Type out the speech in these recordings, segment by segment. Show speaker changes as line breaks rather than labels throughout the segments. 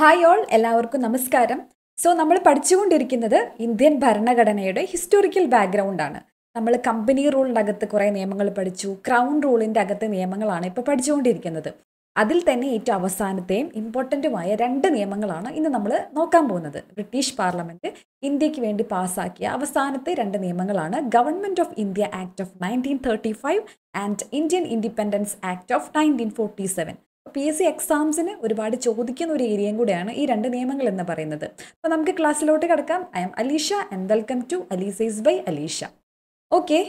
hi all എല്ലാവർക്കും നമസ്കാരം so നമ്മൾ പഠിച്ചുകൊണ്ടിരിക്കുന്നത് ഇന്ത്യൻ ഭരണഘടനയുടെ ഹിസ്റ്റോറിക്കൽ ബാക്ക്ഗ്രൗണ്ടാണ് നമ്മൾ കമ്പനി റൂളിൻ്റെ അകത്ത് കുറേ നിയമങ്ങൾ പഠിച്ചു ക്രൗൺ റൂളിൻ്റെ അകത്ത് നിയമങ്ങളാണ് ഇപ്പോൾ പഠിച്ചുകൊണ്ടിരിക്കുന്നത് അതിൽ തന്നെ ഏറ്റവും അവസാനത്തെയും ഇമ്പോർട്ടൻറ്റുമായ രണ്ട് നിയമങ്ങളാണ് ഇന്ന് നമ്മൾ നോക്കാൻ പോകുന്നത് ബ്രിട്ടീഷ് പാർലമെൻറ്റ് ഇന്ത്യക്ക് വേണ്ടി പാസ്സാക്കിയ അവസാനത്തെ രണ്ട് നിയമങ്ങളാണ് government of India act of nineteen thirty five and Indian independence act of nineteen forty seven P S C എക്സാംസിന് ഒരുപാട് ചോദിക്കുന്ന ഒരു ഏരിയയും കൂടെയാണ് ഈ രണ്ട് നിയമങ്ങൾ എന്ന് പറയുന്നത് അപ്പോൾ നമുക്ക് ക്ലാസ്സിലോട്ട് കിടക്കാം I M Alisha and welcome to അലീസൈസ് ബൈ അലീഷ ഓക്കെ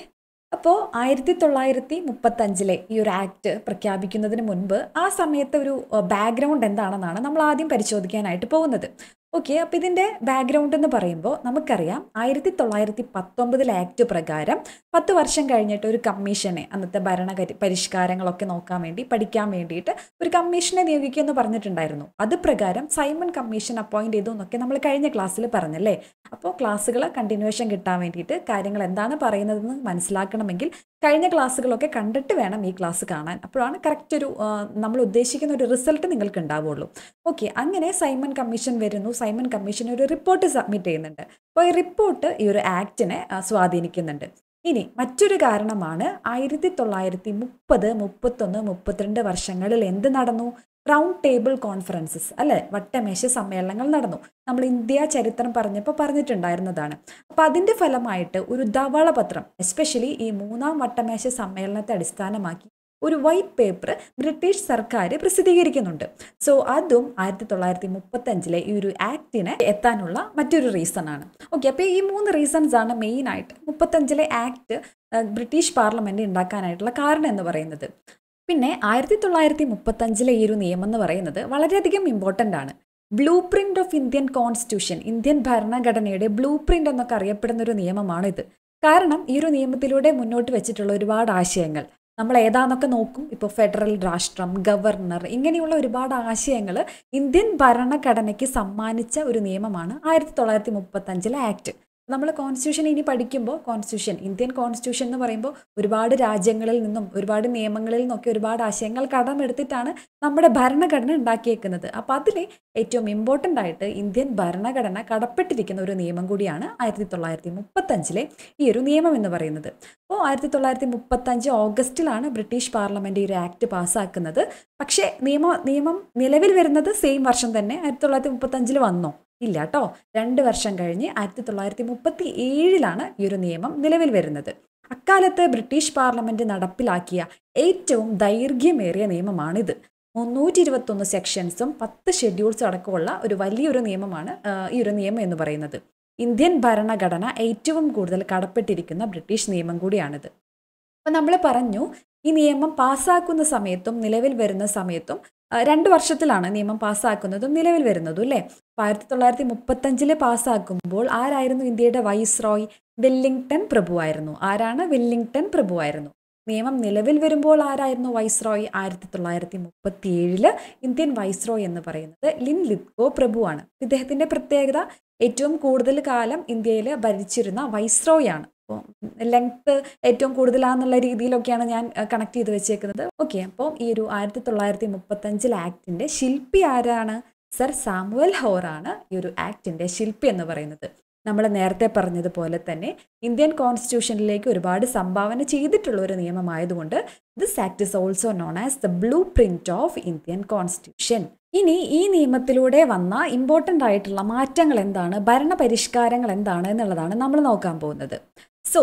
അപ്പോൾ ആയിരത്തി തൊള്ളായിരത്തി മുപ്പത്തഞ്ചിലെ ഈ ഒരു ആക്ട് പ്രഖ്യാപിക്കുന്നതിന് മുൻപ് ആ സമയത്തെ ഒരു ബാക്ക്ഗ്രൗണ്ട് എന്താണെന്നാണ് നമ്മൾ ആദ്യം പരിശോധിക്കാനായിട്ട് പോകുന്നത് ഓക്കെ അപ്പം ഇതിൻ്റെ ബാക്ക്ഗ്രൗണ്ട് എന്ന് പറയുമ്പോൾ നമുക്കറിയാം ആയിരത്തി തൊള്ളായിരത്തി പത്തൊമ്പതിൽ ആക്ട് പ്രകാരം പത്ത് വർഷം കഴിഞ്ഞിട്ട് ഒരു കമ്മീഷനെ അന്നത്തെ ഭരണ പരിഷ്കാരങ്ങളൊക്കെ നോക്കാൻ വേണ്ടി പഠിക്കാൻ വേണ്ടിയിട്ട് ഒരു കമ്മീഷനെ നിയോഗിക്കുക എന്ന് പറഞ്ഞിട്ടുണ്ടായിരുന്നു അത് പ്രകാരം സൈമൺ കമ്മീഷൻ അപ്പോയിൻറ്റ് ചെയ്തു എന്നൊക്കെ നമ്മൾ കഴിഞ്ഞ ക്ലാസ്സിൽ പറഞ്ഞല്ലേ അപ്പോൾ ക്ലാസ്സുകൾ കണ്ടിന്യൂവേഷൻ കിട്ടാൻ വേണ്ടിയിട്ട് കാര്യങ്ങൾ എന്താണ് പറയുന്നതെന്ന് മനസ്സിലാക്കണമെങ്കിൽ കഴിഞ്ഞ ക്ലാസ്സുകളൊക്കെ കണ്ടിട്ട് വേണം ഈ ക്ലാസ് കാണാൻ അപ്പോഴാണ് കറക്റ്റ് ഒരു നമ്മൾ ഉദ്ദേശിക്കുന്ന ഒരു റിസൾട്ട് നിങ്ങൾക്ക് ഉണ്ടാവുള്ളൂ ഓക്കെ അങ്ങനെ സൈമൺ കമ്മീഷൻ വരുന്നു സൈമൺ കമ്മീഷൻ ഒരു റിപ്പോർട്ട് സബ്മിറ്റ് ചെയ്യുന്നുണ്ട് അപ്പോൾ ഈ റിപ്പോർട്ട് ഈ ഒരു ആക്റ്റിനെ സ്വാധീനിക്കുന്നുണ്ട് ഇനി മറ്റൊരു കാരണമാണ് ആയിരത്തി തൊള്ളായിരത്തി മുപ്പത് മുപ്പത്തൊന്ന് മുപ്പത്തിരണ്ട് വർഷങ്ങളിൽ എന്ത് നടന്നു റൗണ്ട് ടേബിൾ കോൺഫറൻസസ് അല്ലെ വട്ടമേശ സമ്മേളനങ്ങൾ നടന്നു നമ്മൾ ഇന്ത്യ ചരിത്രം പറഞ്ഞപ്പോൾ പറഞ്ഞിട്ടുണ്ടായിരുന്നതാണ് അപ്പം അതിൻ്റെ ഫലമായിട്ട് ഒരു പത്രം എസ്പെഷ്യലി ഈ മൂന്നാം വട്ടമേശ സമ്മേളനത്തെ അടിസ്ഥാനമാക്കി ഒരു വൈറ്റ് പേപ്പർ ബ്രിട്ടീഷ് സർക്കാർ പ്രസിദ്ധീകരിക്കുന്നുണ്ട് സോ അതും ആയിരത്തി തൊള്ളായിരത്തി അഞ്ചിലെ ഈ ഒരു ആക്ടിന് എത്താനുള്ള മറ്റൊരു റീസൺ ആണ് ഓക്കെ അപ്പോൾ ഈ മൂന്ന് റീസൺസ് ആണ് മെയിൻ മെയിനായിട്ട് മുപ്പത്തഞ്ചിലെ ആക്ട് ബ്രിട്ടീഷ് പാർലമെന്റ് ഉണ്ടാക്കാനായിട്ടുള്ള കാരണം എന്ന് പറയുന്നത് പിന്നെ ആയിരത്തി തൊള്ളായിരത്തി അഞ്ചിലെ ഈ ഒരു നിയമം എന്ന് പറയുന്നത് വളരെയധികം ഇമ്പോർട്ടൻ്റ് ആണ് blueprint of Indian constitution Indian ഭരണഘടനയുടെ ബ്ലൂ പ്രിന്റ് എന്നൊക്കെ അറിയപ്പെടുന്ന ഒരു നിയമമാണ് ഇത് കാരണം ഈ ഒരു നിയമത്തിലൂടെ മുന്നോട്ട് വെച്ചിട്ടുള്ള ഒരുപാട് ആശയങ്ങൾ നമ്മൾ ഏതാന്നൊക്കെ നോക്കും ഇപ്പോൾ ഫെഡറൽ രാഷ്ട്രം ഗവർണർ ഇങ്ങനെയുള്ള ഒരുപാട് ആശയങ്ങൾ ഇന്ത്യൻ ഭരണഘടനയ്ക്ക് സമ്മാനിച്ച ഒരു നിയമമാണ് ആയിരത്തി തൊള്ളായിരത്തി മുപ്പത്തഞ്ചിലെ ആക്ട് നമ്മൾ കോൺസ്റ്റിറ്റ്യൂഷൻ ഇനി പഠിക്കുമ്പോൾ കോൺസ്റ്റിറ്റ്യൂഷൻ ഇന്ത്യൻ കോൺസ്റ്റിറ്റ്യൂഷൻ എന്ന് പറയുമ്പോൾ ഒരുപാട് രാജ്യങ്ങളിൽ നിന്നും ഒരുപാട് നിയമങ്ങളിൽ നിന്നൊക്കെ ഒരുപാട് ആശയങ്ങൾ കടമെടുത്തിട്ടാണ് നമ്മുടെ ഭരണഘടന ഉണ്ടാക്കിയേക്കുന്നത് അപ്പോൾ അതിൽ ഏറ്റവും ഇമ്പോർട്ടൻ്റ് ആയിട്ട് ഇന്ത്യൻ ഭരണഘടന കടപ്പെട്ടിരിക്കുന്ന ഒരു നിയമം കൂടിയാണ് ആയിരത്തി തൊള്ളായിരത്തി മുപ്പത്തഞ്ചിലെ ഈ ഒരു നിയമം എന്ന് പറയുന്നത് അപ്പോൾ ആയിരത്തി തൊള്ളായിരത്തി മുപ്പത്തഞ്ച് ഓഗസ്റ്റിലാണ് ബ്രിട്ടീഷ് പാർലമെൻറ്റ് ഈ ഒരു ആക്ട് പാസ്സാക്കുന്നത് പക്ഷേ നിയമ നിയമം നിലവിൽ വരുന്നത് സെയിം വർഷം തന്നെ ആയിരത്തി തൊള്ളായിരത്തി മുപ്പത്തഞ്ചിൽ വന്നോ ഇല്ല കേട്ടോ രണ്ട് വർഷം കഴിഞ്ഞ് ആയിരത്തി തൊള്ളായിരത്തി മുപ്പത്തി ഏഴിലാണ് ഈ ഒരു നിയമം നിലവിൽ വരുന്നത് അക്കാലത്ത് ബ്രിട്ടീഷ് പാർലമെന്റ് നടപ്പിലാക്കിയ ഏറ്റവും ദൈർഘ്യമേറിയ നിയമമാണിത് മുന്നൂറ്റി ഇരുപത്തൊന്ന് സെക്ഷൻസും പത്ത് ഷെഡ്യൂൾസും അടക്കമുള്ള ഒരു വലിയൊരു നിയമമാണ് ഈ ഒരു നിയമം എന്ന് പറയുന്നത് ഇന്ത്യൻ ഭരണഘടന ഏറ്റവും കൂടുതൽ കടപ്പെട്ടിരിക്കുന്ന ബ്രിട്ടീഷ് നിയമം കൂടിയാണിത് അപ്പം നമ്മൾ പറഞ്ഞു ഈ നിയമം പാസ്സാക്കുന്ന സമയത്തും നിലവിൽ വരുന്ന സമയത്തും രണ്ട് വർഷത്തിലാണ് നിയമം പാസ്സാക്കുന്നതും നിലവിൽ വരുന്നതും അല്ലേ അപ്പോൾ ആയിരത്തി തൊള്ളായിരത്തി മുപ്പത്തഞ്ചിൽ പാസ്സാക്കുമ്പോൾ ആരായിരുന്നു ഇന്ത്യയുടെ വൈസ് റോയ് വെല്ലിംഗ്ടൺ പ്രഭുവായിരുന്നു ആരാണ് വെല്ലിംഗ്ടൺ പ്രഭുവായിരുന്നു നിയമം നിലവിൽ വരുമ്പോൾ ആരായിരുന്നു വൈസ് റോയ് ആയിരത്തി തൊള്ളായിരത്തി മുപ്പത്തി ഏഴില് ഇന്ത്യൻ വൈസ് റോയ് എന്ന് പറയുന്നത് ലിൻ ലിത്കോ പ്രഭുവാണ് ഇദ്ദേഹത്തിൻ്റെ പ്രത്യേകത ഏറ്റവും കൂടുതൽ കാലം ഇന്ത്യയിൽ ഭരിച്ചിരുന്ന വൈസ് റോയ് ആണ് അപ്പോൾ ലെങ്ത്ത് ഏറ്റവും കൂടുതലാണെന്നുള്ള രീതിയിലൊക്കെയാണ് ഞാൻ കണക്ട് ചെയ്ത് വെച്ചേക്കുന്നത് ഓക്കെ അപ്പോൾ ഈ ഒരു ആയിരത്തി തൊള്ളായിരത്തി മുപ്പത്തഞ്ചിൽ ആക്ടിൻ്റെ ശില്പി ആരാണ് സർ സാമുവൽ ഹോറാണ് ഈ ഒരു ആക്ടിൻ്റെ ശില്പി എന്ന് പറയുന്നത് നമ്മൾ നേരത്തെ പറഞ്ഞതുപോലെ തന്നെ ഇന്ത്യൻ കോൺസ്റ്റിറ്റ്യൂഷനിലേക്ക് ഒരുപാട് സംഭാവന ചെയ്തിട്ടുള്ള ഒരു നിയമമായതുകൊണ്ട് this act is also known as the blueprint of Indian constitution ഇനി ഈ നിയമത്തിലൂടെ വന്ന ഇമ്പോർട്ടൻ്റ് ആയിട്ടുള്ള മാറ്റങ്ങൾ എന്താണ് ഭരണപരിഷ്കാരങ്ങൾ എന്താണ് എന്നുള്ളതാണ് നമ്മൾ നോക്കാൻ പോകുന്നത് സോ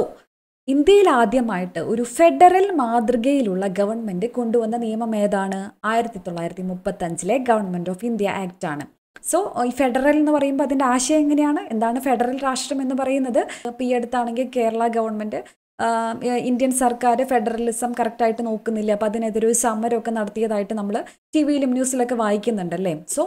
ഇന്ത്യയിൽ ആദ്യമായിട്ട് ഒരു ഫെഡറൽ മാതൃകയിലുള്ള ഗവൺമെൻറ് കൊണ്ടുവന്ന നിയമം ഏതാണ് ആയിരത്തി തൊള്ളായിരത്തി മുപ്പത്തഞ്ചിലെ ഗവൺമെൻറ് ഓഫ് ഇന്ത്യ ആക്ട് ആണ് സോ ഈ ഫെഡറൽ എന്ന് പറയുമ്പോൾ അതിൻ്റെ ആശയം എങ്ങനെയാണ് എന്താണ് ഫെഡറൽ രാഷ്ട്രം എന്ന് പറയുന്നത് പി അടുത്താണെങ്കിൽ കേരള ഗവൺമെൻറ് ഇന്ത്യൻ സർക്കാർ ഫെഡറലിസം കറക്റ്റായിട്ട് നോക്കുന്നില്ല അപ്പം അതിനെതിരെ ഒരു സമരമൊക്കെ നടത്തിയതായിട്ട് നമ്മൾ ടി വിയിലും ന്യൂസിലൊക്കെ വായിക്കുന്നുണ്ടല്ലേ സോ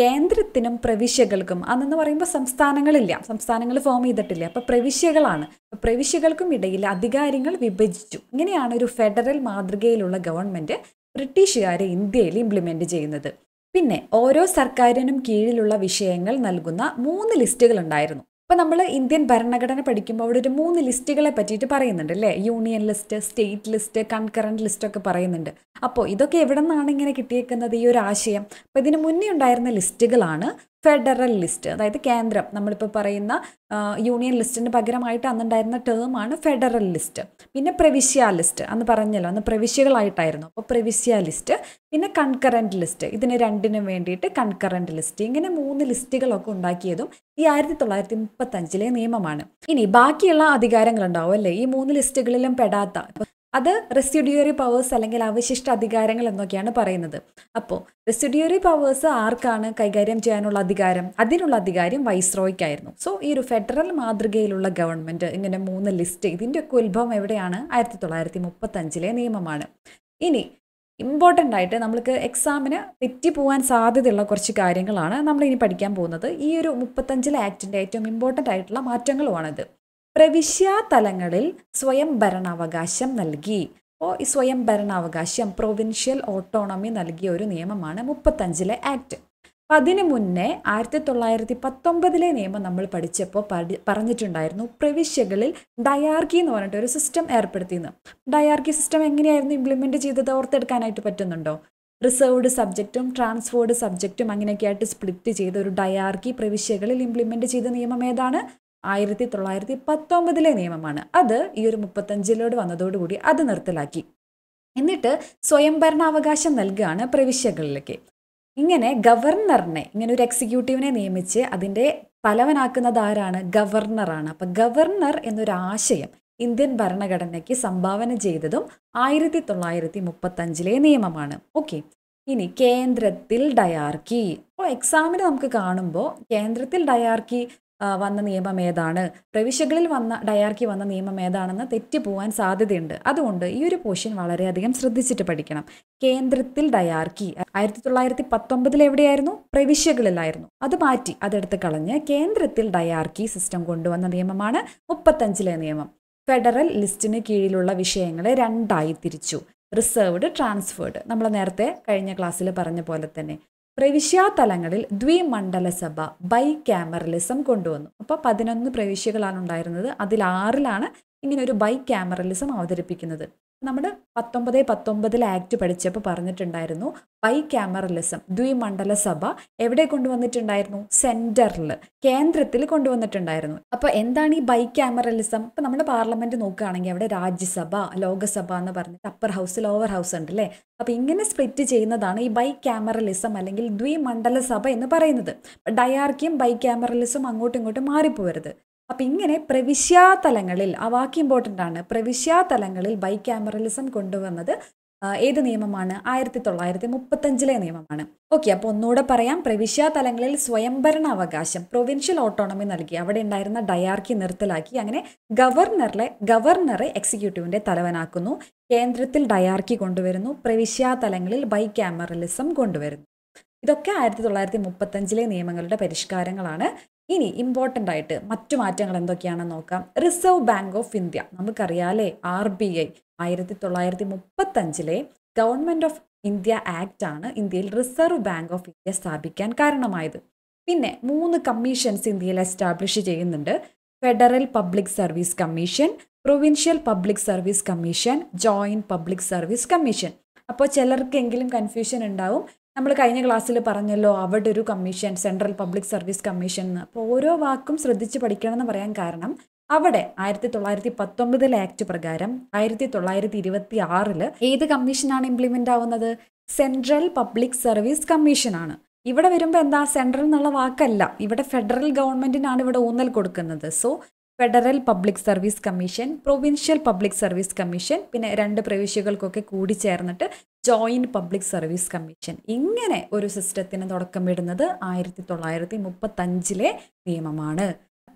കേന്ദ്രത്തിനും പ്രവിശ്യകൾക്കും അന്നെന്ന് പറയുമ്പോൾ സംസ്ഥാനങ്ങളില്ല സംസ്ഥാനങ്ങൾ ഫോം ചെയ്തിട്ടില്ല അപ്പം പ്രവിശ്യകളാണ് പ്രവിശ്യകൾക്കും ഇടയിൽ അധികാരങ്ങൾ വിഭജിച്ചു ഇങ്ങനെയാണ് ഒരു ഫെഡറൽ മാതൃകയിലുള്ള ഗവൺമെൻറ് ബ്രിട്ടീഷുകാരെ ഇന്ത്യയിൽ ഇംപ്ലിമെൻ്റ് ചെയ്യുന്നത് പിന്നെ ഓരോ സർക്കാരിനും കീഴിലുള്ള വിഷയങ്ങൾ നൽകുന്ന മൂന്ന് ലിസ്റ്റുകൾ ഉണ്ടായിരുന്നു അപ്പോൾ നമ്മൾ ഇന്ത്യൻ ഭരണഘടന പഠിക്കുമ്പോൾ അവിടെ ഒരു മൂന്ന് ലിസ്റ്റുകളെ പറ്റിയിട്ട് പറയുന്നുണ്ട് അല്ലേ union list state list concurrent ലിസ്റ്റൊക്കെ പറയുന്നുണ്ട് അപ്പോൾ ഇതൊക്കെ എവിടെ നിന്നാണ് ഇങ്ങനെ കിട്ടിയേക്കുന്നത് ഈ ഒരു ആശയം അപ്പോൾ ഇതിന് മുന്നേ ഉണ്ടായിരുന്ന ലിസ്റ്റുകളാണ് ഫെഡറൽ ലിസ്റ്റ് അതായത് കേന്ദ്രം നമ്മളിപ്പോൾ പറയുന്ന യൂണിയൻ ലിസ്റ്റിന് പകരമായിട്ട് അന്നുണ്ടായിരുന്ന ടേമാണ് ഫെഡറൽ ലിസ്റ്റ് പിന്നെ പ്രവിശ്യ ലിസ്റ്റ് അന്ന് പറഞ്ഞല്ലോ അന്ന് പ്രവിശ്യകളായിട്ടായിരുന്നു അപ്പോൾ പ്രവിശ്യ ലിസ്റ്റ് പിന്നെ കൺകറൻറ്റ് ലിസ്റ്റ് ഇതിന് രണ്ടിനും വേണ്ടിയിട്ട് കൺകറൻറ്റ് ലിസ്റ്റ് ഇങ്ങനെ മൂന്ന് ലിസ്റ്റുകളൊക്കെ ഉണ്ടാക്കിയതും ഈ ആയിരത്തി തൊള്ളായിരത്തി മുപ്പത്തഞ്ചിലെ നിയമമാണ് ഇനി ബാക്കിയുള്ള അധികാരങ്ങളുണ്ടാവും അല്ലേ ഈ മൂന്ന് ലിസ്റ്റുകളിലും പെടാത്ത അത് റെസിഡ്യൂറി പവേഴ്സ് അല്ലെങ്കിൽ അവശിഷ്ട അധികാരങ്ങൾ എന്നൊക്കെയാണ് പറയുന്നത് അപ്പോൾ റെസിഡ്യൂറി പവേഴ്സ് ആർക്കാണ് കൈകാര്യം ചെയ്യാനുള്ള അധികാരം അതിനുള്ള അധികാരം വൈസ്രോയ്ക്കായിരുന്നു സോ ഈ ഒരു ഫെഡറൽ മാതൃകയിലുള്ള ഗവൺമെൻറ് ഇങ്ങനെ മൂന്ന് ലിസ്റ്റ് ഇതിൻ്റെയൊക്കെ ഉത്ഭവം എവിടെയാണ് ആയിരത്തി തൊള്ളായിരത്തി മുപ്പത്തഞ്ചിലെ നിയമമാണ് ഇനി ഇമ്പോർട്ടൻ്റ് ആയിട്ട് നമ്മൾക്ക് എക്സാമിന് തെറ്റിപ്പോവാൻ സാധ്യതയുള്ള കുറച്ച് കാര്യങ്ങളാണ് നമ്മൾ ഇനി പഠിക്കാൻ പോകുന്നത് ഈ ഒരു മുപ്പത്തഞ്ചിലെ ആക്ടിൻ്റെ ഏറ്റവും ഇമ്പോർട്ടൻ്റ് ആയിട്ടുള്ള മാറ്റങ്ങളുമാണിത് പ്രവിശ്യാതലങ്ങളിൽ സ്വയം ഭരണാവകാശം നൽകി ഓ ഈ സ്വയം ഭരണാവകാശം പ്രൊവിൻഷ്യൽ ഓട്ടോണമി നൽകിയ ഒരു നിയമമാണ് മുപ്പത്തഞ്ചിലെ ആക്ട് അപ്പം അതിന് മുന്നേ ആയിരത്തി തൊള്ളായിരത്തി പത്തൊമ്പതിലെ നിയമം നമ്മൾ പഠിച്ചപ്പോൾ പഠി പറഞ്ഞിട്ടുണ്ടായിരുന്നു പ്രവിശ്യകളിൽ ഡയാർക്കി എന്ന് പറഞ്ഞിട്ട് ഒരു സിസ്റ്റം ഏർപ്പെടുത്തിയെന്ന് ഡയാർക്കി സിസ്റ്റം എങ്ങനെയായിരുന്നു ഇംപ്ലിമെൻ്റ് ചെയ്തത് ഓർത്തെടുക്കാനായിട്ട് പറ്റുന്നുണ്ടോ റിസർവ്ഡ് സബ്ജക്റ്റും ട്രാൻസ്ഫേർഡ് സബ്ജക്റ്റും അങ്ങനെയൊക്കെ ആയിട്ട് സ്പ്ലിറ്റ് ചെയ്ത ഒരു ഡയാർക്കി പ്രവിശ്യകളിൽ ഇംപ്ലിമെൻ്റ് ചെയ്ത നിയമം ഏതാണ് ആയിരത്തി തൊള്ളായിരത്തി പത്തൊമ്പതിലെ നിയമമാണ് അത് ഈ ഒരു മുപ്പത്തഞ്ചിലോട് വന്നതോടുകൂടി അത് നിർത്തലാക്കി എന്നിട്ട് സ്വയംഭരണാവകാശം നൽകുകയാണ് പ്രവിശ്യകളിലേക്ക് ഇങ്ങനെ ഗവർണറിനെ ഇങ്ങനെ ഒരു എക്സിക്യൂട്ടീവിനെ നിയമിച്ച് അതിൻ്റെ തലവനാക്കുന്നത് ആരാണ് ഗവർണറാണ് അപ്പൊ ഗവർണർ എന്നൊരു ആശയം ഇന്ത്യൻ ഭരണഘടനയ്ക്ക് സംഭാവന ചെയ്തതും ആയിരത്തി തൊള്ളായിരത്തി മുപ്പത്തഞ്ചിലെ നിയമമാണ് ഓക്കെ ഇനി കേന്ദ്രത്തിൽ ഡയാർക്കി അപ്പോൾ എക്സാമിന് നമുക്ക് കാണുമ്പോൾ കേന്ദ്രത്തിൽ ഡയാർക്കി വന്ന നിയമം ഏതാണ് പ്രവിശ്യകളിൽ വന്ന ഡയാർക്കി വന്ന നിയമം ഏതാണെന്ന് തെറ്റിപ്പോവാൻ സാധ്യതയുണ്ട് അതുകൊണ്ട് ഈ ഒരു പോഷൻ വളരെയധികം ശ്രദ്ധിച്ചിട്ട് പഠിക്കണം കേന്ദ്രത്തിൽ ഡയാർക്കി ആയിരത്തി തൊള്ളായിരത്തി പത്തൊമ്പതിൽ എവിടെയായിരുന്നു പ്രവിശ്യകളിലായിരുന്നു അത് മാറ്റി അതെടുത്ത് കളഞ്ഞ് കേന്ദ്രത്തിൽ ഡയാർക്കി സിസ്റ്റം കൊണ്ടുവന്ന നിയമമാണ് മുപ്പത്തഞ്ചിലെ നിയമം ഫെഡറൽ ലിസ്റ്റിന് കീഴിലുള്ള വിഷയങ്ങളെ രണ്ടായി തിരിച്ചു റിസർവ്ഡ് ട്രാൻസ്ഫേർഡ് നമ്മൾ നേരത്തെ കഴിഞ്ഞ ക്ലാസ്സിൽ പറഞ്ഞ പോലെ തന്നെ പ്രവിശ്യാതലങ്ങളിൽ സഭ ബൈ ക്യാമറലിസം കൊണ്ടുവന്നു അപ്പൊ പതിനൊന്ന് പ്രവിശ്യകളാണ് ഉണ്ടായിരുന്നത് അതിൽ ആറിലാണ് ഇങ്ങനെ ഒരു ബൈ ക്യാമറലിസം അവതരിപ്പിക്കുന്നത് നമ്മൾ പത്തൊമ്പത് പത്തൊമ്പതിൽ ആക്ട് പഠിച്ചപ്പോൾ പറഞ്ഞിട്ടുണ്ടായിരുന്നു ബൈ ക്യാമറലിസം ദ്വിമണ്ഡല സഭ എവിടെ കൊണ്ടുവന്നിട്ടുണ്ടായിരുന്നു സെൻറ്ററിൽ കേന്ദ്രത്തിൽ കൊണ്ടുവന്നിട്ടുണ്ടായിരുന്നു അപ്പോൾ എന്താണ് ഈ ബൈ ക്യാമറലിസം ഇപ്പോൾ നമ്മുടെ പാർലമെൻറ്റ് നോക്കുകയാണെങ്കിൽ അവിടെ രാജ്യസഭ ലോകസഭ എന്ന് പറഞ്ഞിട്ട് അപ്പർ ഹൗസ് ലോവർ ഹൗസ് ഉണ്ട് അല്ലേ അപ്പോൾ ഇങ്ങനെ സ്പ്ലിറ്റ് ചെയ്യുന്നതാണ് ഈ ബൈ ക്യാമറലിസം അല്ലെങ്കിൽ ദ്വിമണ്ഡല സഭ എന്ന് പറയുന്നത് ഡയാർക്കിയും ബൈ ക്യാമറലിസം അങ്ങോട്ടും ഇങ്ങോട്ടും മാറിപ്പോരുത് അപ്പം ഇങ്ങനെ പ്രവിശ്യാതലങ്ങളിൽ ആ വാക്ക് ഇമ്പോർട്ടൻ്റ് ആണ് പ്രവിശ്യാതലങ്ങളിൽ ബൈക്യാമറലിസം കൊണ്ടുവന്നത് ഏത് നിയമമാണ് ആയിരത്തി തൊള്ളായിരത്തി മുപ്പത്തഞ്ചിലെ നിയമമാണ് ഓക്കെ അപ്പോൾ ഒന്നുകൂടെ പറയാം പ്രവിശ്യാതലങ്ങളിൽ തലങ്ങളിൽ സ്വയംഭരണ അവകാശം പ്രൊവിൻഷ്യൽ ഓട്ടോണമി നൽകി അവിടെ ഉണ്ടായിരുന്ന ഡയാർക്കി നിർത്തലാക്കി അങ്ങനെ ഗവർണറിലെ ഗവർണറെ എക്സിക്യൂട്ടീവിൻ്റെ തലവനാക്കുന്നു കേന്ദ്രത്തിൽ ഡയാർക്കി കൊണ്ടുവരുന്നു പ്രവിശ്യാതലങ്ങളിൽ തലങ്ങളിൽ ബൈക്യാമറലിസം കൊണ്ടുവരുന്നു ഇതൊക്കെ ആയിരത്തി തൊള്ളായിരത്തി മുപ്പത്തഞ്ചിലെ നിയമങ്ങളുടെ പരിഷ്കാരങ്ങളാണ് ഇനി ഇമ്പോർട്ടൻ്റ് ആയിട്ട് മറ്റു മാറ്റങ്ങൾ എന്തൊക്കെയാണെന്ന് നോക്കാം റിസർവ് ബാങ്ക് ഓഫ് ഇന്ത്യ നമുക്കറിയാലേ ആർ ബി ഐ ആയിരത്തി തൊള്ളായിരത്തി മുപ്പത്തഞ്ചിലെ ഗവൺമെൻറ് ഓഫ് ഇന്ത്യ ആക്ട് ആണ് ഇന്ത്യയിൽ റിസർവ് ബാങ്ക് ഓഫ് ഇന്ത്യ സ്ഥാപിക്കാൻ കാരണമായത് പിന്നെ മൂന്ന് കമ്മീഷൻസ് ഇന്ത്യയിൽ എസ്റ്റാബ്ലിഷ് ചെയ്യുന്നുണ്ട് federal public service commission provincial public service commission joint public service commission അപ്പോൾ ചിലർക്കെങ്കിലും കൺഫ്യൂഷൻ ഉണ്ടാവും നമ്മൾ കഴിഞ്ഞ ക്ലാസ്സിൽ പറഞ്ഞല്ലോ അവിടെ ഒരു commission central public service commission എന്ന് അപ്പോൾ ഓരോ വാക്കും ശ്രദ്ധിച്ച് പഠിക്കണം എന്ന് പറയാൻ കാരണം അവിടെ ആയിരത്തി തൊള്ളായിരത്തി പത്തൊമ്പതിലെ ആക്ട് പ്രകാരം ആയിരത്തി തൊള്ളായിരത്തി ഇരുപത്തി ആറിൽ ഏത് കമ്മീഷനാണ് ഇംപ്ലിമെൻ്റ് ആവുന്നത് സെൻട്രൽ പബ്ലിക് സർവീസ് കമ്മീഷനാണ് ഇവിടെ വരുമ്പോൾ എന്താ സെൻട്രൽ എന്നുള്ള വാക്കല്ല ഇവിടെ ഫെഡറൽ ഗവൺമെൻറ്റിനാണ് ഇവിടെ ഊന്നൽ കൊടുക്കുന്നത് so federal public service commission provincial public service commission പിന്നെ രണ്ട് പ്രവിശ്യകൾക്കൊക്കെ കൂടി ചേർന്നിട്ട് ജോയിൻറ്റ് പബ്ലിക് സർവീസ് കമ്മീഷൻ ഇങ്ങനെ ഒരു സിസ്റ്റത്തിന് തുടക്കമിടുന്നത് ആയിരത്തി തൊള്ളായിരത്തി മുപ്പത്തഞ്ചിലെ നിയമമാണ്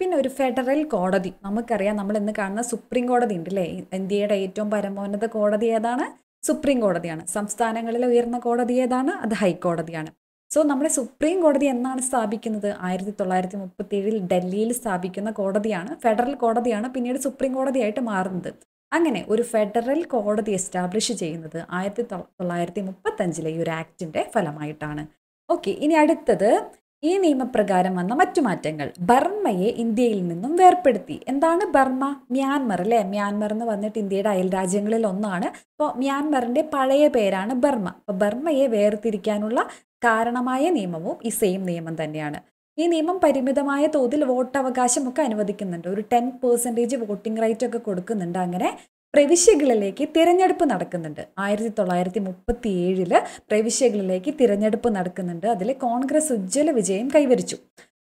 പിന്നെ ഒരു ഫെഡറൽ കോടതി നമുക്കറിയാം നമ്മൾ ഇന്ന് കാണുന്ന സുപ്രീം കോടതി ഉണ്ട് അല്ലേ ഇന്ത്യയുടെ ഏറ്റവും പരമോന്നത കോടതി ഏതാണ് സുപ്രീം കോടതിയാണ് സംസ്ഥാനങ്ങളിലെ ഉയർന്ന കോടതി ഏതാണ് അത് ഹൈക്കോടതിയാണ് സോ നമ്മുടെ സുപ്രീം കോടതി എന്നാണ് സ്ഥാപിക്കുന്നത് ആയിരത്തി തൊള്ളായിരത്തി മുപ്പത്തി ഏഴിൽ ഡൽഹിയിൽ സ്ഥാപിക്കുന്ന കോടതിയാണ് ഫെഡറൽ കോടതിയാണ് പിന്നീട് സുപ്രീം കോടതിയായിട്ട് മാറുന്നത് അങ്ങനെ ഒരു ഫെഡറൽ കോടതി എസ്റ്റാബ്ലിഷ് ചെയ്യുന്നത് ആയിരത്തി തൊള്ളായിരത്തി മുപ്പത്തഞ്ചിലെ ഈ ഒരു ആക്ടിന്റെ ഫലമായിട്ടാണ് ഓക്കെ ഇനി അടുത്തത് ഈ നിയമപ്രകാരം വന്ന മറ്റു മാറ്റങ്ങൾ ബർമ്മയെ ഇന്ത്യയിൽ നിന്നും വേർപ്പെടുത്തി എന്താണ് ബർമ്മ മ്യാൻമർ അല്ലെ മ്യാൻമർ എന്ന് പറഞ്ഞിട്ട് ഇന്ത്യയുടെ അയൽ രാജ്യങ്ങളിൽ ഒന്നാണ് അപ്പോൾ മ്യാൻമറിന്റെ പഴയ പേരാണ് ബർമ്മ അപ്പോൾ ബർമ്മയെ വേർതിരിക്കാനുള്ള കാരണമായ നിയമവും ഈ സെയിം നിയമം തന്നെയാണ് ഈ നിയമം പരിമിതമായ തോതിൽ വോട്ട് അവകാശമൊക്കെ അനുവദിക്കുന്നുണ്ട് ഒരു ടെൻ പെർസെൻറ്റേജ് വോട്ടിംഗ് റൈറ്റ് ഒക്കെ കൊടുക്കുന്നുണ്ട് അങ്ങനെ പ്രവിശ്യകളിലേക്ക് തിരഞ്ഞെടുപ്പ് നടക്കുന്നുണ്ട് ആയിരത്തി തൊള്ളായിരത്തി മുപ്പത്തി ഏഴില് പ്രവിശ്യകളിലേക്ക് തിരഞ്ഞെടുപ്പ് നടക്കുന്നുണ്ട് അതിൽ കോൺഗ്രസ് ഉജ്ജ്വല വിജയം കൈവരിച്ചു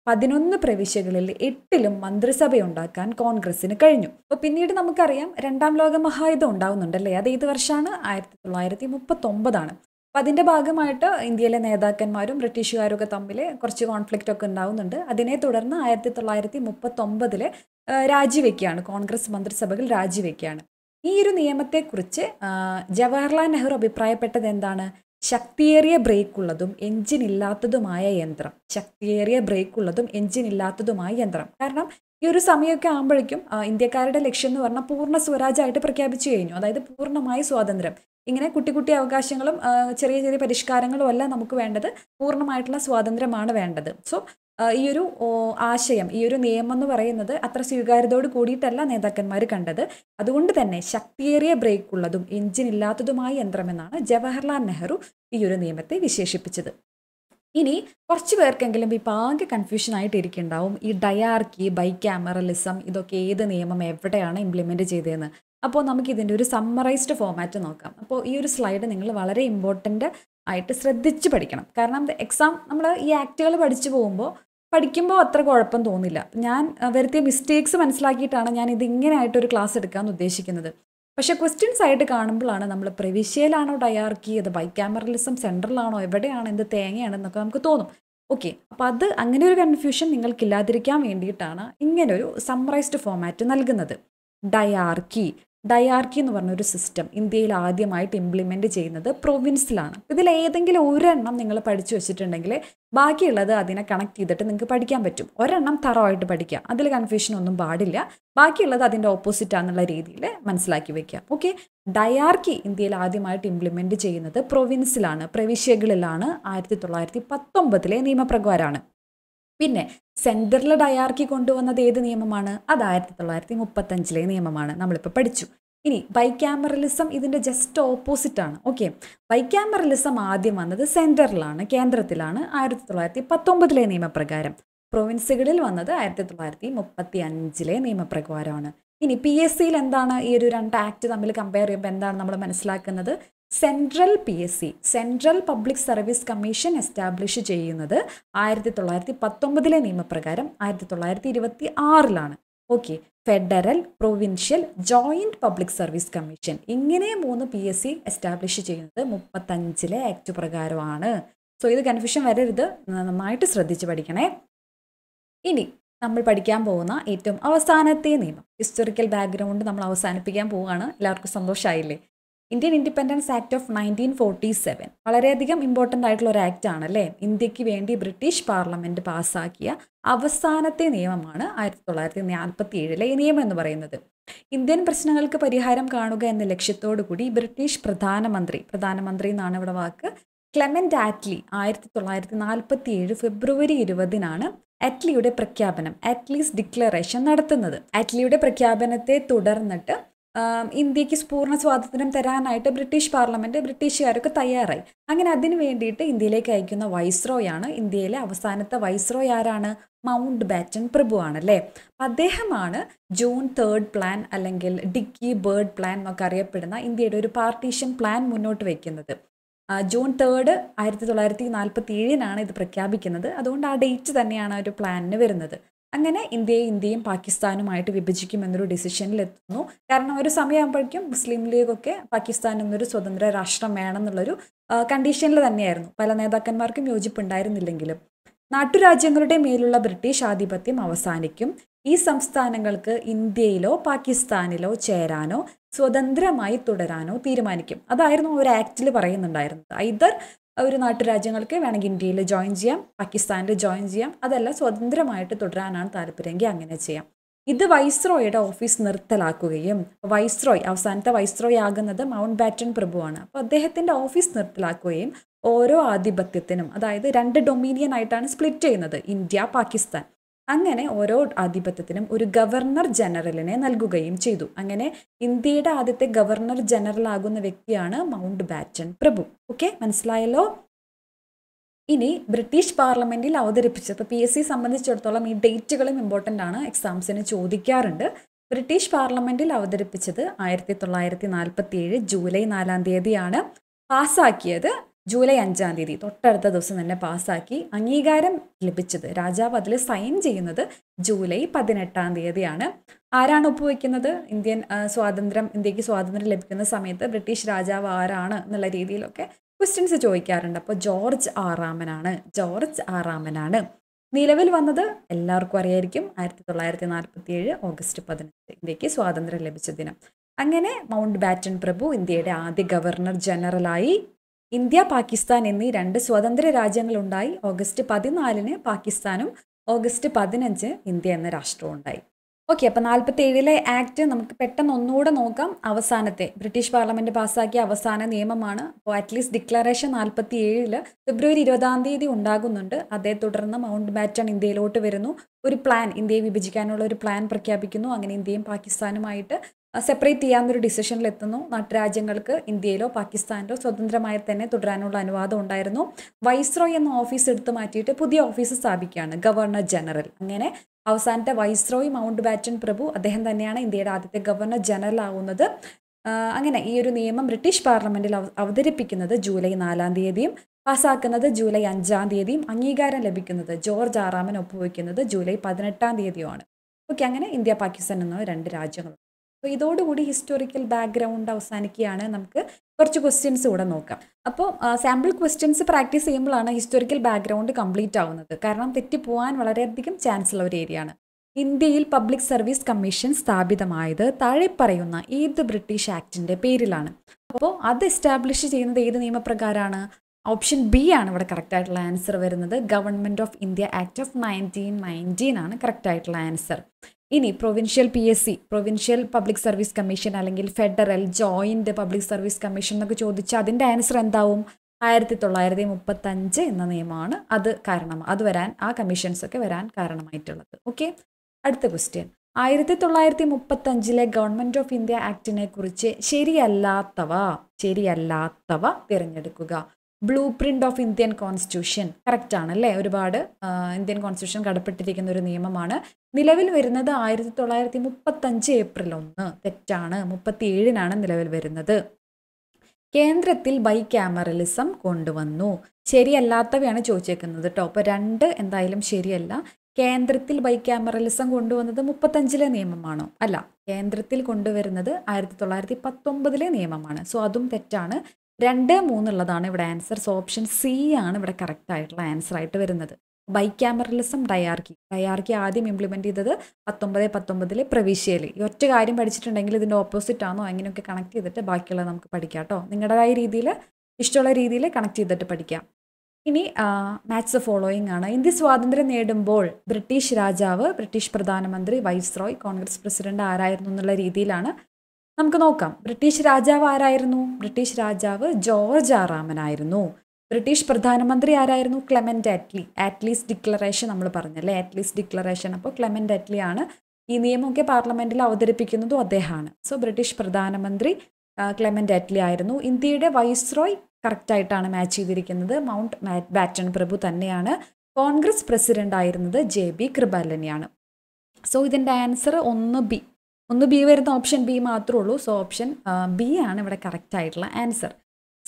പതിനൊന്ന് പ്രവിശ്യകളിൽ എട്ടിലും മന്ത്രിസഭയുണ്ടാക്കാൻ കോൺഗ്രസിന് കഴിഞ്ഞു അപ്പോൾ പിന്നീട് നമുക്കറിയാം രണ്ടാം ലോക മഹായുദ്ധം ഉണ്ടാവുന്നുണ്ടല്ലേ അത് ഏത് വർഷമാണ് ആയിരത്തി തൊള്ളായിരത്തി മുപ്പത്തൊമ്പതാണ് അപ്പം അതിൻ്റെ ഭാഗമായിട്ട് ഇന്ത്യയിലെ നേതാക്കന്മാരും ബ്രിട്ടീഷുകാരൊക്കെ തമ്മിൽ കുറച്ച് കോൺഫ്ലിക്റ്റ് ഒക്കെ ഉണ്ടാവുന്നുണ്ട് അതിനെ തുടർന്ന് ആയിരത്തി തൊള്ളായിരത്തി മുപ്പത്തൊമ്പതിൽ രാജിവെക്കുകയാണ് കോൺഗ്രസ് മന്ത്രിസഭകൾ രാജിവെക്കുകയാണ് ഈ ഒരു നിയമത്തെക്കുറിച്ച് ജവഹർലാൽ നെഹ്റു അഭിപ്രായപ്പെട്ടത് എന്താണ് ശക്തിയേറിയ ബ്രേക്ക് ഉള്ളതും എഞ്ചിൻ ഇല്ലാത്തതുമായ യന്ത്രം ശക്തിയേറിയ ബ്രേക്ക് ഉള്ളതും എഞ്ചിൻ ഇല്ലാത്തതുമായ യന്ത്രം കാരണം ഈ ഒരു സമയമൊക്കെ ആകുമ്പോഴേക്കും ഇന്ത്യക്കാരുടെ ലക്ഷ്യം എന്ന് പറഞ്ഞാൽ പൂർണ്ണ സ്വരാജായിട്ട് പ്രഖ്യാപിച്ചു കഴിഞ്ഞു അതായത് പൂർണ്ണമായ സ്വാതന്ത്ര്യം ഇങ്ങനെ കുട്ടി കുട്ടി അവകാശങ്ങളും ചെറിയ ചെറിയ പരിഷ്കാരങ്ങളും അല്ല നമുക്ക് വേണ്ടത് പൂർണ്ണമായിട്ടുള്ള സ്വാതന്ത്ര്യമാണ് വേണ്ടത് സോ ഈ ഒരു ആശയം ഈ ഒരു നിയമം എന്ന് പറയുന്നത് അത്ര സ്വീകാര്യതയോട് കൂടിയിട്ടല്ല നേതാക്കന്മാർ കണ്ടത് അതുകൊണ്ട് തന്നെ ശക്തിയേറിയ ബ്രേക്ക് ഉള്ളതും എഞ്ചിൻ ഇല്ലാത്തതുമായ യന്ത്രമെന്നാണ് ജവഹർലാൽ നെഹ്റു ഈ ഒരു നിയമത്തെ വിശേഷിപ്പിച്ചത് ഇനി കുറച്ച് പേർക്കെങ്കിലും ഇപ്പം ആകെ കൺഫ്യൂഷൻ ആയിട്ട് ഇരിക്കുന്നുണ്ടാവും ഈ ഡയാർക്കി ബൈ ക്യാമറലിസം ഇതൊക്കെ ഏത് നിയമം എവിടെയാണ് ഇംപ്ലിമെൻറ്റ് ചെയ്തതെന്ന് അപ്പോൾ ഇതിൻ്റെ ഒരു സമ്മറൈസ്ഡ് ഫോമാറ്റ് നോക്കാം അപ്പോൾ ഈ ഒരു സ്ലൈഡ് നിങ്ങൾ വളരെ ഇമ്പോർട്ടൻ്റ് ആയിട്ട് ശ്രദ്ധിച്ച് പഠിക്കണം കാരണം എക്സാം നമ്മൾ ഈ ആക്റ്റുകൾ പഠിച്ചു പോകുമ്പോൾ പഠിക്കുമ്പോൾ അത്ര കുഴപ്പം തോന്നില്ല ഞാൻ വരുത്തിയ മിസ്റ്റേക്സ് മനസ്സിലാക്കിയിട്ടാണ് ഞാൻ ഇതിങ്ങനെ ആയിട്ടൊരു ക്ലാസ് എടുക്കാമെന്ന് ഉദ്ദേശിക്കുന്നത് പക്ഷേ ക്വസ്റ്റ്യൻസ് ആയിട്ട് കാണുമ്പോഴാണ് നമ്മൾ പ്രവിശ്യയിലാണോ ഡയാർക്കി അത് ബൈക്യാമറലിസം സെൻട്രലാണോ എവിടെയാണ് എന്ത് തേങ്ങയാണെന്നൊക്കെ നമുക്ക് തോന്നും ഓക്കെ അപ്പോൾ അത് അങ്ങനെ ഒരു കൺഫ്യൂഷൻ നിങ്ങൾക്കില്ലാതിരിക്കാൻ വേണ്ടിയിട്ടാണ് ഇങ്ങനൊരു സമ്മറൈസ്ഡ് ഫോമാറ്റ് നൽകുന്നത് ഡയാർക്കി ഡയാർക്കി എന്ന് പറഞ്ഞൊരു സിസ്റ്റം ഇന്ത്യയിൽ ആദ്യമായിട്ട് ഇംപ്ലിമെൻറ്റ് ചെയ്യുന്നത് പ്രൊവിൻസിലാണ് ഇതിൽ ഏതെങ്കിലും ഒരെണ്ണം നിങ്ങൾ പഠിച്ചു വെച്ചിട്ടുണ്ടെങ്കിൽ ബാക്കിയുള്ളത് അതിനെ കണക്ട് ചെയ്തിട്ട് നിങ്ങൾക്ക് പഠിക്കാൻ പറ്റും ഒരെണ്ണം തറവായിട്ട് പഠിക്കുക അതിൽ കൺഫ്യൂഷൻ ഒന്നും പാടില്ല ബാക്കിയുള്ളത് അതിൻ്റെ ഓപ്പോസിറ്റ് ആണെന്നുള്ള രീതിയിൽ മനസ്സിലാക്കി വെക്കുക ഓക്കെ ഡയാർക്കി ഇന്ത്യയിൽ ആദ്യമായിട്ട് ഇംപ്ലിമെൻറ്റ് ചെയ്യുന്നത് പ്രൊവിൻസിലാണ് പ്രവിശ്യകളിലാണ് ആയിരത്തി തൊള്ളായിരത്തി പത്തൊമ്പതിലെ നിയമപ്രകാരമാണ് പിന്നെ സെൻട്രൽ ഡയാർക്കി കൊണ്ടുവന്നത് ഏത് നിയമമാണ് അത് ആയിരത്തി തൊള്ളായിരത്തി മുപ്പത്തഞ്ചിലെ നിയമമാണ് നമ്മളിപ്പോൾ പഠിച്ചു ഇനി ബൈക്യാമറലിസം ഇതിൻ്റെ ജസ്റ്റ് ഓപ്പോസിറ്റ് ആണ് ഓക്കെ ബൈക്യാമറലിസം ആദ്യം വന്നത് സെൻറ്ററിലാണ് കേന്ദ്രത്തിലാണ് ആയിരത്തി തൊള്ളായിരത്തി പത്തൊമ്പതിലെ നിയമപ്രകാരം പ്രൊവിൻസുകളിൽ വന്നത് ആയിരത്തി തൊള്ളായിരത്തി മുപ്പത്തി അഞ്ചിലെ നിയമപ്രകാരമാണ് ഇനി പി എസ് സിയിൽ എന്താണ് ഈ ഒരു രണ്ട് ആക്ട് തമ്മിൽ കമ്പയർ ചെയ്യുമ്പോൾ എന്താണ് നമ്മൾ മനസ്സിലാക്കുന്നത് central P S C central public service commission establish ചെയ്യുന്നത് ആയിരത്തി തൊള്ളായിരത്തി പത്തൊമ്പതിലെ നിയമപ്രകാരം ആയിരത്തി തൊള്ളായിരത്തി ഇരുപത്തി ആറിലാണ് okay federal provincial joint public service commission ഇങ്ങനെ മൂന്ന് പി എസ് സി എസ്റ്റാബ്ലിഷ് ചെയ്യുന്നത് മുപ്പത്തഞ്ചിലെ ആക്ട് പ്രകാരമാണ് സോ ഇത് കൺഫ്യൂഷൻ വരരുത് നന്നായിട്ട് ശ്രദ്ധിച്ച് പഠിക്കണേ ഇനി നമ്മൾ പഠിക്കാൻ പോകുന്ന ഏറ്റവും അവസാനത്തെ നിയമം ഹിസ്റ്റോറിക്കൽ ബാക്ക്ഗ്രൗണ്ട് നമ്മൾ അവസാനിപ്പിക്കാൻ പോവുകയാണ് എല്ലാവർക്കും സന്തോഷമായില്ലേ Indian independence act of nineteen forty seven വളരെയധികം ഇമ്പോർട്ടൻ്റ് ആയിട്ടുള്ള ഒരു ആക്ട് ആണ് അല്ലേ ഇന്ത്യക്ക് വേണ്ടി ബ്രിട്ടീഷ് പാർലമെൻറ്റ് പാസ്സാക്കിയ അവസാനത്തെ നിയമമാണ് ആയിരത്തി തൊള്ളായിരത്തി നാൽപ്പത്തി ഏഴിലെ നിയമം എന്ന് പറയുന്നത് ഇന്ത്യൻ പ്രശ്നങ്ങൾക്ക് പരിഹാരം കാണുക എന്ന ലക്ഷ്യത്തോടു കൂടി ബ്രിട്ടീഷ് പ്രധാനമന്ത്രി പ്രധാനമന്ത്രി എന്നാണ് ഇവിടെ വാക്ക് ക്ലെമൻ്റ് ആറ്റ്ലി ആയിരത്തി തൊള്ളായിരത്തി നാൽപ്പത്തി ഏഴ് ഫെബ്രുവരി ഇരുപതിനാണ് അറ്റ്ലിയുടെ പ്രഖ്യാപനം അറ്റ്ലീസ് ഡിക്ലറേഷൻ നടത്തുന്നത് അറ്റ്ലിയുടെ പ്രഖ്യാപനത്തെ തുടർന്നിട്ട് ഇന്ത്യക്ക് പൂർണ്ണ സ്വാതന്ത്ര്യം തരാനായിട്ട് ബ്രിട്ടീഷ് പാർലമെൻറ്റ് ബ്രിട്ടീഷുകാരൊക്കെ തയ്യാറായി അങ്ങനെ അതിനു വേണ്ടിയിട്ട് ഇന്ത്യയിലേക്ക് അയക്കുന്ന വൈസ്രോയാണ് ഇന്ത്യയിലെ അവസാനത്തെ വൈസ്രോ ആരാണ് മൗണ്ട് ബാറ്റൺ പ്രഭു ആണല്ലേ അപ്പം അദ്ദേഹമാണ് ജൂൺ തേർഡ് പ്ലാൻ അല്ലെങ്കിൽ ഡിക്കി ബേർഡ് പ്ലാൻ എന്നൊക്കെ അറിയപ്പെടുന്ന ഇന്ത്യയുടെ ഒരു പാർട്ടീഷൻ പ്ലാൻ മുന്നോട്ട് വയ്ക്കുന്നത് ജൂൺ തേർഡ് ആയിരത്തി തൊള്ളായിരത്തി നാൽപ്പത്തി ഏഴിനാണ് ഇത് പ്രഖ്യാപിക്കുന്നത് അതുകൊണ്ട് ആ ഡേറ്റ് തന്നെയാണ് ഒരു പ്ലാനിന് വരുന്നത് അങ്ങനെ ഇന്ത്യയെ ഇന്ത്യയും പാകിസ്ഥാനുമായിട്ട് വിഭജിക്കുമെന്നൊരു ഡിസിഷനിൽ എത്തുന്നു കാരണം ഒരു സമയമാകുമ്പോഴേക്കും മുസ്ലിം ലീഗൊക്കെ പാകിസ്ഥാൻ എന്നൊരു സ്വതന്ത്ര രാഷ്ട്രം വേണമെന്നുള്ളൊരു കണ്ടീഷനിൽ തന്നെയായിരുന്നു പല നേതാക്കന്മാർക്കും യോജിപ്പുണ്ടായിരുന്നില്ലെങ്കിലും നാട്ടുരാജ്യങ്ങളുടെ മേലുള്ള ബ്രിട്ടീഷ് ആധിപത്യം അവസാനിക്കും ഈ സംസ്ഥാനങ്ങൾക്ക് ഇന്ത്യയിലോ പാകിസ്ഥാനിലോ ചേരാനോ സ്വതന്ത്രമായി തുടരാനോ തീരുമാനിക്കും അതായിരുന്നു ഒരു ആക്റ്റിൽ പറയുന്നുണ്ടായിരുന്നത് ഐദർ ഒരു നാട്ടുരാജ്യങ്ങൾക്ക് വേണമെങ്കിൽ ഇന്ത്യയിൽ ജോയിൻ ചെയ്യാം പാകിസ്ഥാനിൽ ജോയിൻ ചെയ്യാം അതല്ല സ്വതന്ത്രമായിട്ട് തുടരാനാണ് താല്പര്യമെങ്കിൽ അങ്ങനെ ചെയ്യാം ഇത് വൈസ്രോയുടെ ഓഫീസ് നിർത്തലാക്കുകയും വൈസ്രോയ് അവസാനത്തെ വൈസ്രോയ് ആകുന്നത് മൗണ്ട് ബാറ്റൺ പ്രഭുവാണ് അപ്പോൾ അദ്ദേഹത്തിൻ്റെ ഓഫീസ് നിർത്തലാക്കുകയും ഓരോ ആധിപത്യത്തിനും അതായത് രണ്ട് ഡൊമീനിയൻ ആയിട്ടാണ് സ്പ്ലിറ്റ് ചെയ്യുന്നത് ഇന്ത്യ പാകിസ്ഥാൻ അങ്ങനെ ഓരോ ആധിപത്യത്തിനും ഒരു ഗവർണർ ജനറലിനെ നൽകുകയും ചെയ്തു അങ്ങനെ ഇന്ത്യയുടെ ആദ്യത്തെ ഗവർണർ ജനറൽ ആകുന്ന വ്യക്തിയാണ് മൗണ്ട് ബാറ്റൺ പ്രഭു ഓക്കെ മനസ്സിലായല്ലോ ഇനി ബ്രിട്ടീഷ് പാർലമെന്റിൽ അവതരിപ്പിച്ചത് ഇപ്പോൾ പി എസ് സി സംബന്ധിച്ചിടത്തോളം ഈ ഡേറ്റുകളും ഇമ്പോർട്ടൻ്റ് ആണ് എക്സാംസിന് ചോദിക്കാറുണ്ട് ബ്രിട്ടീഷ് പാർലമെന്റിൽ അവതരിപ്പിച്ചത് ആയിരത്തി തൊള്ളായിരത്തി നാൽപ്പത്തി ഏഴ് ജൂലൈ നാലാം തീയതിയാണ് പാസ്സാക്കിയത് ജൂലൈ അഞ്ചാം തീയതി തൊട്ടടുത്ത ദിവസം തന്നെ പാസ്സാക്കി അംഗീകാരം ലഭിച്ചത് രാജാവ് അതിൽ സൈൻ ചെയ്യുന്നത് ജൂലൈ പതിനെട്ടാം തീയതിയാണ് ആരാണ് ഒപ്പുവെക്കുന്നത് ഇന്ത്യൻ സ്വാതന്ത്ര്യം ഇന്ത്യക്ക് സ്വാതന്ത്ര്യം ലഭിക്കുന്ന സമയത്ത് ബ്രിട്ടീഷ് രാജാവ് ആരാണ് എന്നുള്ള രീതിയിലൊക്കെ ക്വസ്റ്റ്യൻസ് ചോദിക്കാറുണ്ട് അപ്പോൾ ജോർജ് ആറാമനാണ് ജോർജ് ആറാമനാണ് നിലവിൽ വന്നത് എല്ലാവർക്കും അറിയായിരിക്കും ആയിരത്തി തൊള്ളായിരത്തി നാൽപ്പത്തി ഏഴ് ഓഗസ്റ്റ് പതിനെട്ട് ഇന്ത്യക്ക് സ്വാതന്ത്ര്യം ലഭിച്ച ദിനം അങ്ങനെ മൗണ്ട് ബാറ്റൺ പ്രഭു ഇന്ത്യയുടെ ആദ്യ ഗവർണർ ജനറലായി ഇന്ത്യ പാകിസ്ഥാൻ എന്നീ രണ്ട് സ്വതന്ത്ര രാജ്യങ്ങളുണ്ടായി ഓഗസ്റ്റ് പതിനാലിന് പാകിസ്ഥാനും ഓഗസ്റ്റ് പതിനഞ്ച് ഇന്ത്യ എന്ന രാഷ്ട്രവും ഉണ്ടായി ഓക്കെ അപ്പോൾ നാൽപ്പത്തി ഏഴിലെ ആക്ട് നമുക്ക് പെട്ടെന്ന് ഒന്നുകൂടെ നോക്കാം അവസാനത്തെ ബ്രിട്ടീഷ് പാർലമെൻറ്റ് പാസ്സാക്കിയ അവസാന നിയമമാണ് അപ്പോൾ അറ്റ്ലീസ്റ്റ് ഡിക്ലറേഷൻ നാൽപ്പത്തി ഏഴിൽ ഫെബ്രുവരി ഇരുപതാം തീയതി ഉണ്ടാകുന്നുണ്ട് അതേ തുടർന്ന് മൗണ്ട് ബാറ്റൺ ഇന്ത്യയിലോട്ട് വരുന്നു ഒരു പ്ലാൻ ഇന്ത്യയെ വിഭജിക്കാനുള്ള ഒരു പ്ലാൻ പ്രഖ്യാപിക്കുന്നു അങ്ങനെ ഇന്ത്യയും പാകിസ്ഥാനുമായിട്ട് സെപ്പറേറ്റ് ചെയ്യാമെന്നൊരു ഡിസിഷനിലെത്തുന്നു നാട്ടുരാജ്യങ്ങൾക്ക് ഇന്ത്യയിലോ പാകിസ്ഥാനിലോ സ്വതന്ത്രമായി തന്നെ തുടരാനുള്ള അനുവാദം ഉണ്ടായിരുന്നു വൈസ്രോയ് എന്ന ഓഫീസ് എടുത്തു മാറ്റിയിട്ട് പുതിയ ഓഫീസ് സ്ഥാപിക്കുകയാണ് ഗവർണർ ജനറൽ അങ്ങനെ അവസാനത്തെ വൈസ്രോയ് മൗണ്ട് ബാറ്റൻ പ്രഭു അദ്ദേഹം തന്നെയാണ് ഇന്ത്യയുടെ ആദ്യത്തെ ഗവർണർ ജനറൽ ആവുന്നത് അങ്ങനെ ഈ ഒരു നിയമം ബ്രിട്ടീഷ് പാർലമെന്റിൽ അവതരിപ്പിക്കുന്നത് ജൂലൈ നാലാം തീയതിയും പാസ്സാക്കുന്നത് ജൂലൈ അഞ്ചാം തീയതിയും അംഗീകാരം ലഭിക്കുന്നത് ജോർജ് ആറാമൻ ഒപ്പുവയ്ക്കുന്നത് ജൂലൈ പതിനെട്ടാം തീയതിയുമാണ് ഓക്കെ അങ്ങനെ ഇന്ത്യ പാകിസ്ഥാൻ എന്ന രണ്ട് രാജ്യങ്ങളും അപ്പോൾ ഇതോടുകൂടി ഹിസ്റ്റോറിക്കൽ ബാക്ക്ഗ്രൗണ്ട് അവസാനിക്കുകയാണ് നമുക്ക് കുറച്ച് ക്വസ്റ്റ്യൻസ് കൂടെ നോക്കാം അപ്പോൾ സാമ്പിൾ ക്വസ്റ്റ്യൻസ് പ്രാക്ടീസ് ചെയ്യുമ്പോഴാണ് ഹിസ്റ്റോറിക്കൽ ബാക്ക്ഗ്രൗണ്ട് കംപ്ലീറ്റ് ആവുന്നത് കാരണം തെറ്റിപ്പോവാൻ വളരെയധികം ചാൻസ് ഉള്ള ഒരു ഏരിയയാണ് ഇന്ത്യയിൽ പബ്ലിക് സർവീസ് കമ്മീഷൻ സ്ഥാപിതമായത് താഴെ പറയുന്ന ഏത് ബ്രിട്ടീഷ് ആക്ടിൻ്റെ പേരിലാണ് അപ്പോൾ അത് എസ്റ്റാബ്ലിഷ് ചെയ്യുന്നത് ഏത് നിയമപ്രകാരമാണ് ഓപ്ഷൻ ബി ആണ് ഇവിടെ കറക്റ്റ് ആയിട്ടുള്ള ആൻസർ വരുന്നത് government of India act of nineteen nineteen ആണ് കറക്റ്റ് ആയിട്ടുള്ള ആൻസർ ഇനി provincial P S C provincial public service commission അല്ലെങ്കിൽ federal joint public service commission എന്നൊക്കെ ചോദിച്ചാൽ അതിൻ്റെ ആൻസർ എന്താവും ആയിരത്തി തൊള്ളായിരത്തി മുപ്പത്തഞ്ച് എന്ന നിയമമാണ് അത് കാരണം അത് വരാൻ ആ കമ്മീഷൻസ് ഒക്കെ വരാൻ കാരണമായിട്ടുള്ളത് ഓക്കെ അടുത്ത ക്വസ്റ്റ്യൻ ആയിരത്തി തൊള്ളായിരത്തി മുപ്പത്തഞ്ചിലെ ഗവൺമെൻറ് ഓഫ് ഇന്ത്യ ആക്ടിനെ കുറിച്ച് ശരിയല്ലാത്തവ ശരിയല്ലാത്തവ തിരഞ്ഞെടുക്കുക blueprint of Indian constitution correct ആണ് അല്ലേ ഒരുപാട് ഇന്ത്യൻ കോൺസ്റ്റിറ്റ്യൂഷൻ കടപ്പെട്ടിരിക്കുന്ന ഒരു നിയമമാണ് നിലവിൽ വരുന്നത് ആയിരത്തി തൊള്ളായിരത്തി മുപ്പത്തഞ്ച് ഏപ്രിൽ ഒന്ന് തെറ്റാണ് ഏഴിനാണ് നിലവിൽ വരുന്നത് കേന്ദ്രത്തിൽ ബൈ ക്യാമറലിസം കൊണ്ടുവന്നു ശരിയല്ലാത്തവയാണ് ചോദിച്ചേക്കുന്നത് കേട്ടോ അപ്പൊ രണ്ട് എന്തായാലും ശരിയല്ല കേന്ദ്രത്തിൽ ബൈ ക്യാമറലിസം കൊണ്ടുവന്നത് മുപ്പത്തഞ്ചിലെ നിയമമാണോ അല്ല കേന്ദ്രത്തിൽ കൊണ്ടുവരുന്നത് ആയിരത്തി തൊള്ളായിരത്തി പത്തൊമ്പതിലെ നിയമമാണ് സോ അതും തെറ്റാണ് രണ്ട് മൂന്നുള്ളതാണ് ഇവിടെ ആൻസർ സോ ഓപ്ഷൻ സി ആണ് ഇവിടെ കറക്റ്റ് ആയിട്ടുള്ള ആൻസർ ആയിട്ട് വരുന്നത് ബൈ ക്യാമറലിസം ഡയാർക്കി ഡയാർക്കി ആദ്യം ഇംപ്ലിമെൻറ്റ് ചെയ്തത് പത്തൊമ്പത് പത്തൊമ്പതിലെ പ്രവിശ്യയിൽ ഈ ഒറ്റ കാര്യം പഠിച്ചിട്ടുണ്ടെങ്കിൽ ഇതിൻ്റെ ഓപ്പോസിറ്റ് ആണോ അങ്ങനെയൊക്കെ കണക്ട് ചെയ്തിട്ട് ബാക്കിയുള്ളത് നമുക്ക് പഠിക്കാം കേട്ടോ നിങ്ങളുടേതായ രീതിയിൽ ഇഷ്ടമുള്ള രീതിയിൽ കണക്ട് ചെയ്തിട്ട് പഠിക്കാം ഇനി മാച്ച് ഫോളോയിങ് ആണ് ഇന്ത്യ സ്വാതന്ത്ര്യം നേടുമ്പോൾ ബ്രിട്ടീഷ് രാജാവ് ബ്രിട്ടീഷ് പ്രധാനമന്ത്രി വൈസ് റോയ് കോൺഗ്രസ് പ്രസിഡന്റ് ആരായിരുന്നു എന്നുള്ള രീതിയിലാണ് നമുക്ക് നോക്കാം ബ്രിട്ടീഷ് രാജാവ് ആരായിരുന്നു ബ്രിട്ടീഷ് രാജാവ് ജോർജ് ആറാമനായിരുന്നു ബ്രിട്ടീഷ് പ്രധാനമന്ത്രി ആരായിരുന്നു ക്ലെമൻറ്റ് ആറ്റ്ലി ആറ്റ്ലീസ് ഡിക്ലറേഷൻ നമ്മൾ പറഞ്ഞല്ലേ ആറ്റ്ലീസ് ഡിക്ലറേഷൻ അപ്പോൾ ക്ലെമൻറ്റ് ആറ്റ്ലി ആണ് ഈ നിയമമൊക്കെ പാർലമെൻറ്റിൽ അവതരിപ്പിക്കുന്നതും അദ്ദേഹമാണ് സോ ബ്രിട്ടീഷ് പ്രധാനമന്ത്രി ക്ലെമൻറ്റ് ആറ്റ്ലി ആയിരുന്നു ഇന്ത്യയുടെ വൈസ്രോയ് കറക്റ്റായിട്ടാണ് മാച്ച് ചെയ്തിരിക്കുന്നത് മൗണ്ട് ബാറ്റൺ പ്രഭു തന്നെയാണ് കോൺഗ്രസ് പ്രസിഡൻ്റ് ആയിരുന്നത് ജെ ബി കൃപാലനിയാണ് സോ ഇതിൻ്റെ ആൻസർ ഒന്ന് ബി ഒന്ന് ബി വരുന്ന ഓപ്ഷൻ ബി മാത്രമേ ഉള്ളൂ സോ ഓപ്ഷൻ ബി ആണ് ഇവിടെ കറക്റ്റ് ആയിട്ടുള്ള ആൻസർ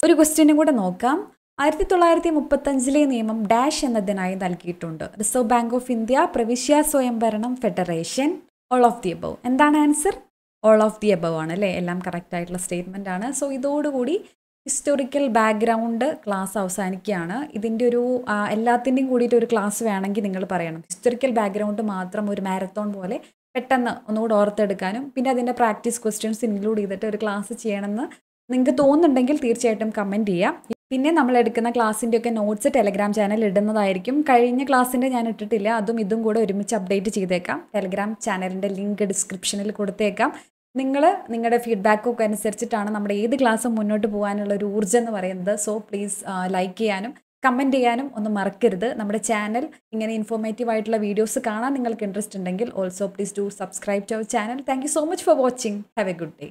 ഒരു ക്വസ്റ്റ്യനും കൂടെ നോക്കാം ആയിരത്തി തൊള്ളായിരത്തി മുപ്പത്തഞ്ചിലെ നിയമം ഡാഷ് എന്നതിനായി നൽകിയിട്ടുണ്ട് റിസർവ് ബാങ്ക് ഓഫ് ഇന്ത്യ പ്രവിശ്യ സ്വയംഭരണം federation all of the above എന്താണ് answer all of the above ആണ് അല്ലേ എല്ലാം കറക്റ്റ് ആയിട്ടുള്ള സ്റ്റേറ്റ്മെൻ്റ് ആണ് സോ ഇതോടുകൂടി ഹിസ്റ്റോറിക്കൽ ബാക്ക്ഗ്രൗണ്ട് ക്ലാസ് അവസാനിക്കുകയാണ് ഇതിൻ്റെ ഒരു എല്ലാത്തിൻ്റെയും കൂടിയിട്ട് ഒരു ക്ലാസ് വേണമെങ്കിൽ നിങ്ങൾ പറയണം ഹിസ്റ്റോറിക്കൽ ബാക്ക്ഗ്രൗണ്ട് മാത്രം ഒരു മാരത്തോൺ പോലെ പെട്ടെന്ന് ഒന്നുകൂടെ ഓർത്തെടുക്കാനും പിന്നെ അതിൻ്റെ പ്രാക്ടീസ് ക്വസ്റ്റ്യൻസ് ഇൻക്ലൂഡ് ചെയ്തിട്ട് ഒരു ക്ലാസ് ചെയ്യണമെന്ന് നിങ്ങൾക്ക് തോന്നുന്നുണ്ടെങ്കിൽ തീർച്ചയായിട്ടും കമൻറ്റ് ചെയ്യാം പിന്നെ നമ്മൾ എടുക്കുന്ന ക്ലാസ്സിൻ്റെയൊക്കെ നോട്ട്സ് ടെലഗ്രാം ചാനൽ ഇടുന്നതായിരിക്കും കഴിഞ്ഞ ക്ലാസ്സിൻ്റെ ഞാൻ ഇട്ടിട്ടില്ല അതും ഇതും കൂടെ ഒരുമിച്ച് അപ്ഡേറ്റ് ചെയ്തേക്കാം ടെലഗ്രാം ചാനലിൻ്റെ ലിങ്ക് ഡിസ്ക്രിപ്ഷനിൽ കൊടുത്തേക്കാം നിങ്ങൾ നിങ്ങളുടെ ഫീഡ്ബാക്കൊക്കെ അനുസരിച്ചിട്ടാണ് നമ്മുടെ ഏത് ക്ലാസ്സും മുന്നോട്ട് പോകാനുള്ള ഒരു ഊർജ്ജം എന്ന് പറയുന്നത് സോ പ്ലീസ് ലൈക്ക് ചെയ്യാനും കമൻറ്റ് ചെയ്യാനും ഒന്നും മറക്കരുത് നമ്മുടെ ചാനൽ ഇങ്ങനെ ഇൻഫോർമേറ്റീവ് ആയിട്ടുള്ള വീഡിയോസ് കാണാൻ നിങ്ങൾക്ക് ഇൻട്രസ്റ്റ് ഉണ്ടെങ്കിൽ also please do subscribe to our channel thank so much for watching have a good day